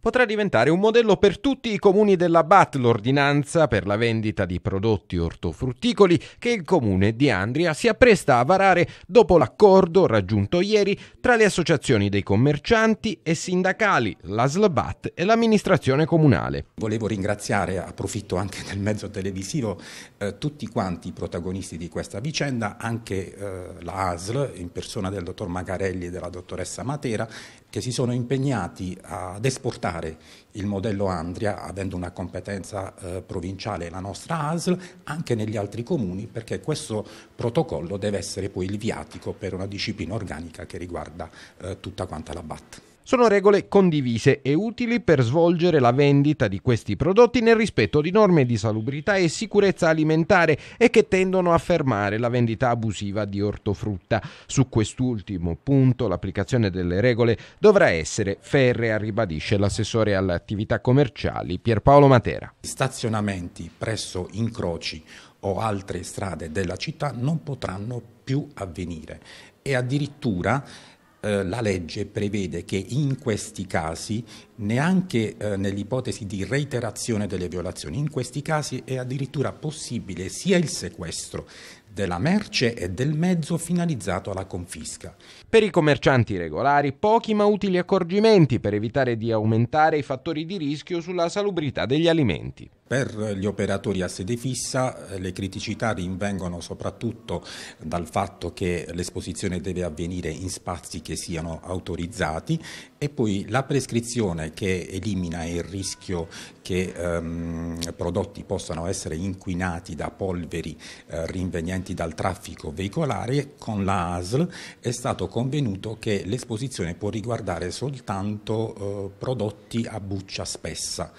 potrà diventare un modello per tutti i comuni della BAT, l'ordinanza per la vendita di prodotti ortofrutticoli che il comune di Andria si appresta a varare dopo l'accordo raggiunto ieri tra le associazioni dei commercianti e sindacali, l'ASL BAT e l'amministrazione comunale. Volevo ringraziare, approfitto anche del mezzo televisivo, eh, tutti quanti i protagonisti di questa vicenda, anche eh, la ASL in persona del dottor Macarelli e della dottoressa Matera, che si sono impegnati ad esportare applicare il modello Andria, avendo una competenza eh, provinciale la nostra ASL, anche negli altri comuni, perché questo protocollo deve essere poi il viatico per una disciplina organica che riguarda eh, tutta quanta la BAT. Sono regole condivise e utili per svolgere la vendita di questi prodotti nel rispetto di norme di salubrità e sicurezza alimentare e che tendono a fermare la vendita abusiva di ortofrutta. Su quest'ultimo punto l'applicazione delle regole dovrà essere ferrea, ribadisce l'assessore alle attività commerciali Pierpaolo Matera. Stazionamenti presso incroci o altre strade della città non potranno più avvenire e addirittura eh, la legge prevede che in questi casi, neanche eh, nell'ipotesi di reiterazione delle violazioni, in questi casi è addirittura possibile sia il sequestro della merce e del mezzo finalizzato alla confisca. Per i commercianti regolari pochi ma utili accorgimenti per evitare di aumentare i fattori di rischio sulla salubrità degli alimenti. Per gli operatori a sede fissa le criticità rinvengono soprattutto dal fatto che l'esposizione deve avvenire in spazi che siano autorizzati e poi la prescrizione che elimina il rischio che ehm, prodotti possano essere inquinati da polveri eh, rinvenienti dipendenti dal traffico veicolare, con la ASL è stato convenuto che l'esposizione può riguardare soltanto eh, prodotti a buccia spessa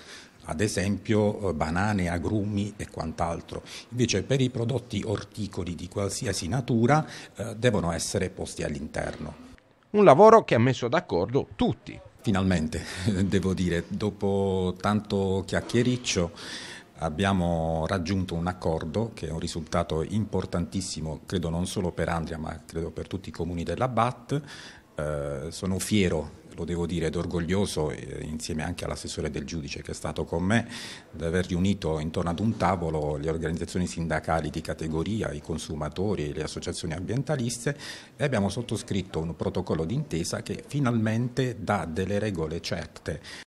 ad esempio eh, banane, agrumi e quant'altro. Invece per i prodotti orticoli di qualsiasi natura eh, devono essere posti all'interno. Un lavoro che ha messo d'accordo tutti. Finalmente, devo dire, dopo tanto chiacchiericcio abbiamo raggiunto un accordo che è un risultato importantissimo, credo non solo per Andria ma credo per tutti i comuni della BAT. Eh, sono fiero, lo devo dire, ed orgoglioso, eh, insieme anche all'assessore del giudice che è stato con me, di aver riunito intorno ad un tavolo le organizzazioni sindacali di categoria, i consumatori, e le associazioni ambientaliste e abbiamo sottoscritto un protocollo d'intesa che finalmente dà delle regole certe.